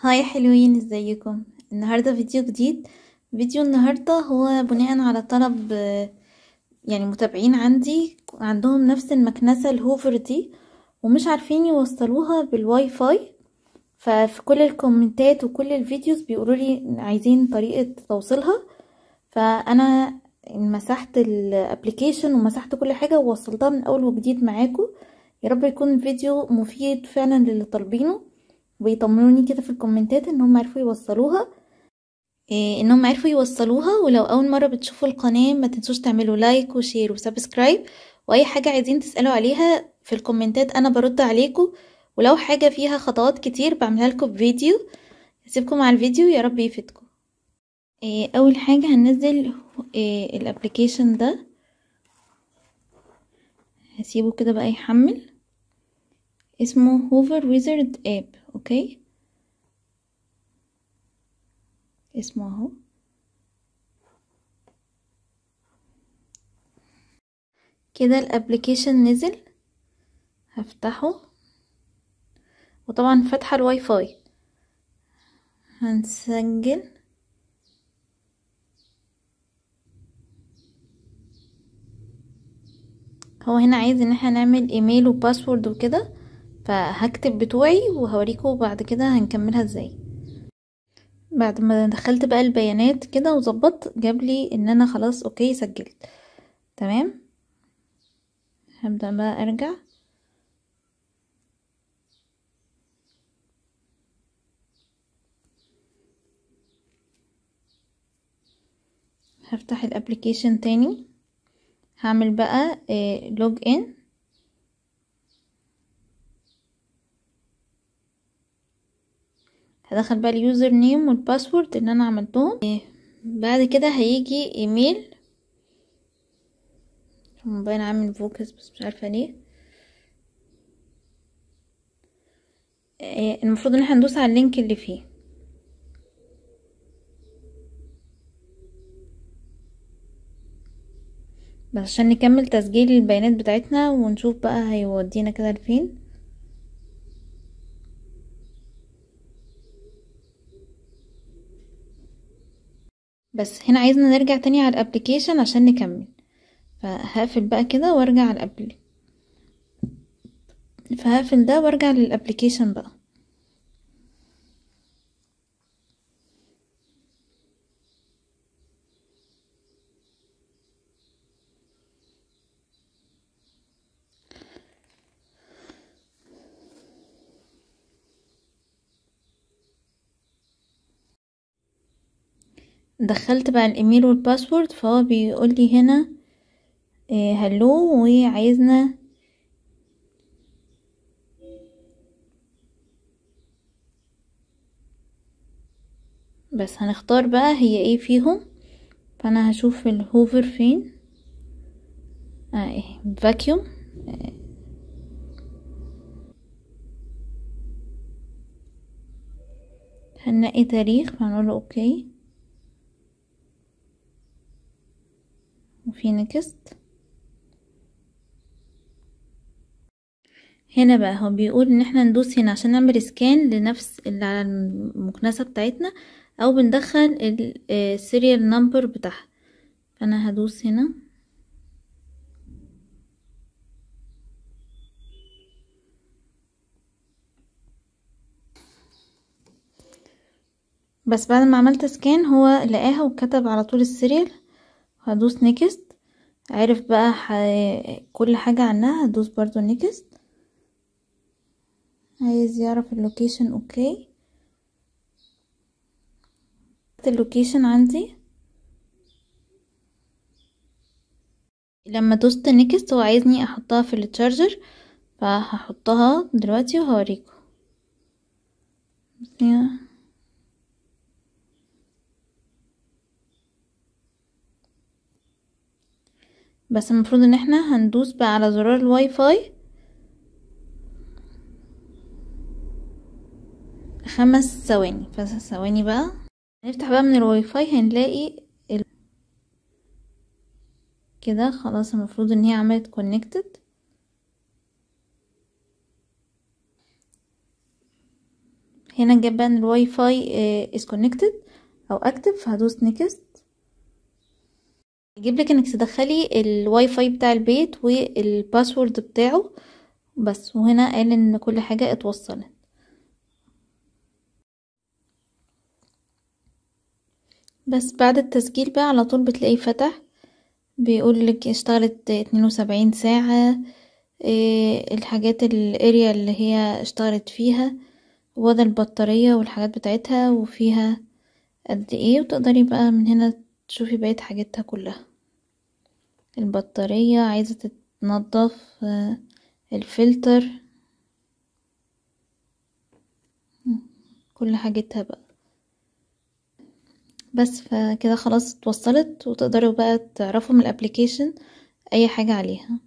هاي حلوين ازيكم النهاردة فيديو جديد فيديو النهاردة هو بناء على طلب يعني متابعين عندي عندهم نفس المكنسة الهوفر دي ومش عارفين يوصلوها بالواي فاي ففي كل الكومنتات وكل الفيديوز بيقولوا لي عايزين طريقة توصيلها فانا مسحت الابليكيشن ومسحت كل حاجة ووصلتها من اول وجديد معاكم يا رب يكون الفيديو مفيد فعلا للي طالبينه بيطمنوني كده في الكومنتات ان هم عرفوا يوصلوها إيه انهم عرفوا يوصلوها ولو اول مره بتشوفوا القناه ما تنسوش تعملوا لايك وشير وسبسكرايب واي حاجه عايزين تسالوا عليها في الكومنتات انا برد عليكم ولو حاجه فيها خطوات كتير بعملها لكم فيديو اسيبكم مع الفيديو يا رب يفيدكم إيه اول حاجه هننزل إيه الابلكيشن ده هسيبه كده بقى يحمل اسمه هوفر ويزرد اب اوكي اسمه اهو كده الابليكيشن نزل هفتحه وطبعا فاتحه الواي فاي هنسجل هو هنا عايز ان احنا نعمل ايميل وباسورد وكده فهكتب بتوعي وهوريكم بعد كده هنكملها ازاي بعد ما دخلت بقى البيانات كده وظبطت جاب لي ان انا خلاص اوكي سجلت تمام هبدأ بقى ارجع هفتح الابليكيشن تاني هعمل بقى لوج آه، ان هدخل بقى اليوزر نيم والباسورد اللي انا عملتهم إيه، بعد كده هيجي ايميل الموبايل عامل فوكس بس مش عارفه ليه إيه، المفروض ان احنا ندوس على اللينك اللي فيه بس عشان نكمل تسجيل البيانات بتاعتنا ونشوف بقى هيودينا كده لفين بس هنا عايزنا نرجع تاني على الابليكيشن عشان نكمل فهقفل بقى كده وارجع على الابلي فهقفل ده وارجع للابليكيشن بقى دخلت بقى الايميل والباسورد فهو بيقول لي هنا هلو آه، وعايزنا بس هنختار بقى هي ايه فيهم فانا هشوف الهوفر فين اه ايه فاكيوم هنقي تاريخ فهنقول اوكي في نكست هنا بقى هو بيقول ان احنا ندوس هنا عشان نعمل سكان لنفس اللي على المكنسة بتاعتنا او بندخل السيريال نمبر آه بتاعها فانا هدوس هنا بس بعد ما عملت سكان هو لقاها وكتب على طول السيريال هدوس نيكست عرف بقى ح... كل حاجة عنها هدوس برضو نيكست عايز يعرف اللوكيشن اوكي اللوكيشن عندي لما دوست نيكست هو عايزني احطها في التشارجر فهحطها دلوقتي وهوريكم بس المفروض ان احنا هندوس بقى على زرار الواي فاي خمس ثواني خمس ثواني بقى هنفتح بقى من الواي فاي هنلاقي ال... كده خلاص المفروض ان هي عملت كونكتد هنا جاب بقى ان الواي فاي از آه، كونكتد او اكتف فهدوس نيكست يجيب لك انك تدخلي الواي فاي بتاع البيت والباسورد بتاعه بس وهنا قال ان كل حاجة اتوصلت بس بعد التسجيل بقى على طول بتلاقيه فتح بيقول لك اشتغلت اتنين وسبعين ساعة إيه الحاجات الاريا اللي هي اشتغلت فيها وضع البطارية والحاجات بتاعتها وفيها قد ايه وتقدري بقى من هنا تشوفي بقية حاجتها كلها البطارية عايزة تتنضف آه، الفلتر كل حاجتها بقى بس فكده خلاص اتوصلت وتقدروا بقى تعرفوا من الابليكيشن اي حاجة عليها